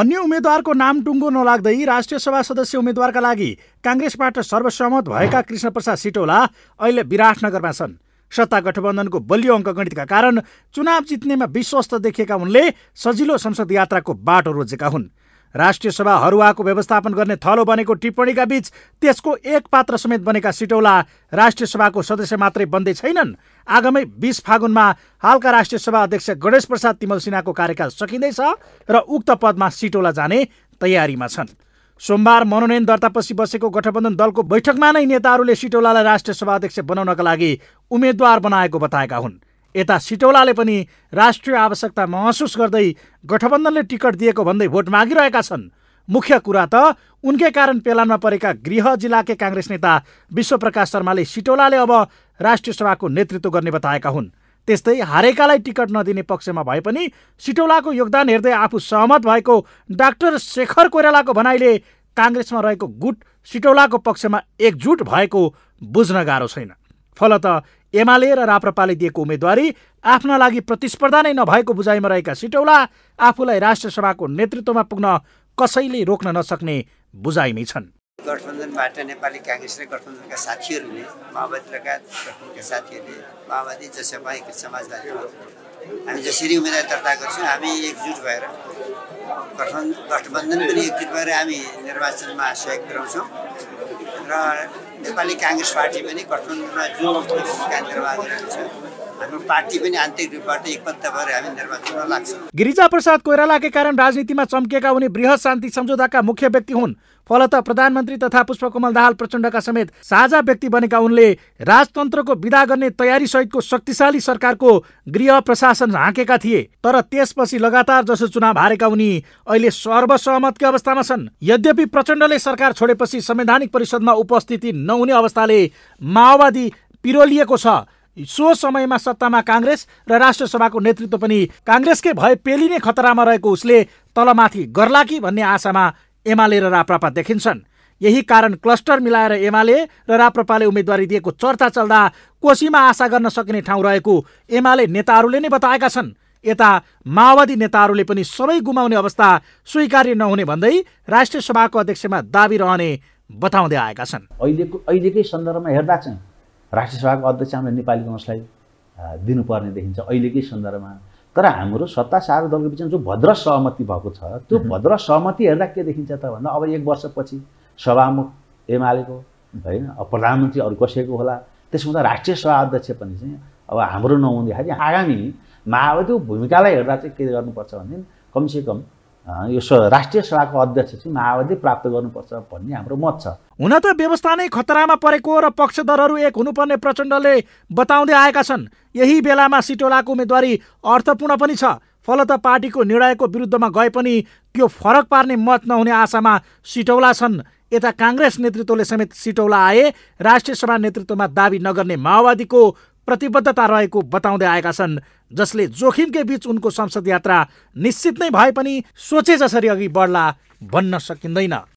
अन्य उम्मेद्वारको नाम टुङ्गो नलाग्दै राष्ट्रिय सभा सदस्य उम्मेद्वारका लागि काङ्ग्रेसबाट सर्वसहमत भएका कृष्णप्रसाद सिटौला अहिले विराटनगरमा छन् सत्ता गठबन्धनको बलियो अङ्कगणितका कारण चुनाव जित्नेमा विश्वस्त देखिएका उनले सजिलो संसद यात्राको बाटो रोजेका हुन् राष्ट्रिय सभा हरुवाको व्यवस्थापन गर्ने थलो बनेको टिप्पणीका बीच त्यसको एक पात्र समेत बनेका सिटौला राष्ट्रिय सभाको सदस्य मात्रै बन्दै छैनन् आगामी बिस फागुनमा हालका राष्ट्रिय सभा अध्यक्ष गणेश प्रसाद तिमल सिन्हाको कार्यकाल सकिँदैछ र उक्त पदमा सिटौला जाने तयारीमा छन् सोमबार मनोनयन दर्तापछि बसेको गठबन्धन दलको बैठकमा नै नेताहरूले सिटौलालाई राष्ट्रिय सभा अध्यक्ष बनाउनका लागि उम्मेद्वार बनाएको बताएका हुन् यता सिटौलाले पनि राष्ट्रिय आवश्यकता महसुस गर्दै गठबन्धनले टिकट दिएको भन्दै भोट मागिरहेका छन् मुख्य कुरा त उनकै कारण पेलानमा परेका गृह जिल्लाकै काङ्ग्रेस नेता विश्वप्रकाश शर्माले सिटौलाले अब राष्ट्रिय सभाको नेतृत्व गर्ने बताएका हुन् त्यस्तै हारेकालाई टिकट नदिने पक्षमा भए पनि सिटौलाको योगदान हेर्दै आफू सहमत भएको डाक्टर शेखर कोइरालाको भनाइले काङ्ग्रेसमा रहेको गुट सिटौलाको पक्षमा एकजुट भएको बुझ्न गाह्रो छैन फलत एमाले र राप्रपाले दिएको उम्मेद्वारी आफ्ना लागि प्रतिस्पर्धा नै नभएको बुझाइमा रहेका सिटौला आफूलाई राष्ट्रसभाको नेतृत्वमा पुग्न कसैले रोक्न नसक्ने बुझाइमै छन् गठबन्धनबाट नेपाली काङ्ग्रेस र गठबन्धनका साथीहरूले माओवादी लगायत गठबन्धनका साथीहरूले माओवादी जसपाईको समाजवादी हामी जसरी उम्मेदवार दर्ता गर्छौँ हामी एकजुट भएर गठबन्धन गठबन्धन पनि एकजुट भएर हामी निर्वाचनमा सहयोग गराउँछौँ र नेपाली काङ्ग्रेस पार्टी पनि काठमाडौँमा जो केन्द्रवादी हुन्छ गिरिजा प्रसाद कोइरालाकै कारण राजनीतिमा चम्केका उनी बृहत शान्ति सम्झौताका मुख्य व्यक्ति हुन् फलत प्रधानमन्त्री तथा पुष्पकमल दाहाल प्रचण्डका समेत साझा व्यक्ति बनेका उनले राजतन्त्रको विदा गर्ने तयारी सहितको शक्तिशाली सरकारको गृह प्रशासन हाँकेका थिए तर त्यसपछि लगातार जसो चुनाव हारेका उनी अहिले सर्वसहमतकै अवस्थामा छन् यद्यपि प्रचण्डले सरकार छोडेपछि संवैधानिक परिषदमा उपस्थिति नहुने अवस्थाले माओवादी पिरोलिएको छ सो समयमा सत्तामा काङ्ग्रेस र राष्ट्रसभाको नेतृत्व पनि काङ्ग्रेसकै भए पेलिने खतरामा रहेको उसले तलमाथि गर्ला कि भन्ने आशामा एमाले र राप्रपा देखिन्छन् यही कारण क्लस्टर मिलाएर एमाले र राप्रपाले उम्मेदवारी दिएको चर्चा चल्दा कोशीमा आशा गर्न सकिने ठाउँ रहेको एमाले नेताहरूले नै बताएका छन् यता माओवादी नेताहरूले पनि सबै गुमाउने अवस्था स्वीकार्य नहुने भन्दै राष्ट्रिय सभाको अध्यक्षमा दावी रहने बताउँदै आएका छन् अहिलेको अहिलेकै सन्दर्भमा हेर्दा चाहिँ राष्ट्रसभाको अध्यक्ष हामीले नेपाली कङ्ग्रेसलाई दिनुपर्ने देखिन्छ अहिलेकै सन्दर्भमा तर हाम्रो सत्ता सारो दलको बिचमा जो भद्र सहमति भएको छ त्यो भद्र सहमति हेर्दा के देखिन्छ त भन्दा अब एक वर्षपछि सभामुख एमालेको होइन अब प्रधानमन्त्री अरू कसैको होला त्यसो हुँदा राष्ट्रिय सभा अध्यक्ष पनि चाहिँ अब हाम्रो नहुँदाखेरि आगामी माओवादीको भूमिकालाई हेर्दा चाहिँ के गर्नुपर्छ भनेदेखि कमसेकम यो राष्ट्रिय सभाको अध्यक्ष चाहिँ माओवादी प्राप्त गर्नुपर्छ भन्ने हाम्रो मत छ हुन त व्यवस्था नै खतरामा परेको र पक्षधरहरू एक हुनुपर्ने प्रचण्डले बताउँदै आएका छन् यही बेलामा सिटोलाको उम्मेदवारी अर्थपूर्ण पनि छ फलत पार्टीको निर्णयको विरुद्धमा गए पनि त्यो फरक पार्ने मत नहुने आशामा सिटौला छन् यता काङ्ग्रेस नेतृत्वले समेत सिटौला आए राष्ट्रिय सभा नेतृत्वमा दावी नगर्ने माओवादीको प्रतिबद्धता रहेको बताउँदै आएका छन् जसले जोखिमकै बीच उनको संसद यात्रा निश्चित नै भए पनि सोचे जसरी अघि बढ्ला भन्न सकिँदैन